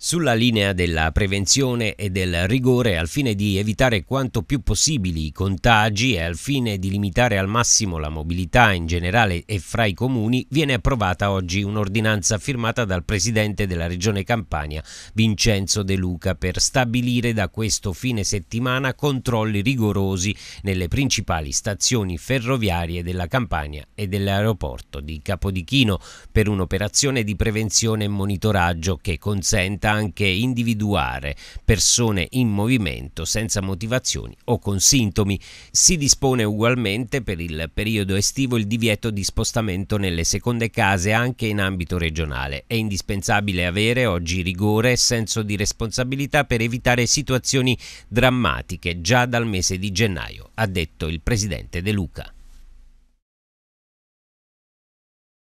Sulla linea della prevenzione e del rigore al fine di evitare quanto più possibili i contagi e al fine di limitare al massimo la mobilità in generale e fra i comuni, viene approvata oggi un'ordinanza firmata dal presidente della regione Campania, Vincenzo De Luca, per stabilire da questo fine settimana controlli rigorosi nelle principali stazioni ferroviarie della Campania e dell'aeroporto di Capodichino per un'operazione di prevenzione e monitoraggio che consenta significa anche individuare persone in movimento senza motivazioni o con sintomi. Si dispone ugualmente per il periodo estivo il divieto di spostamento nelle seconde case anche in ambito regionale. È indispensabile avere oggi rigore e senso di responsabilità per evitare situazioni drammatiche già dal mese di gennaio, ha detto il presidente De Luca.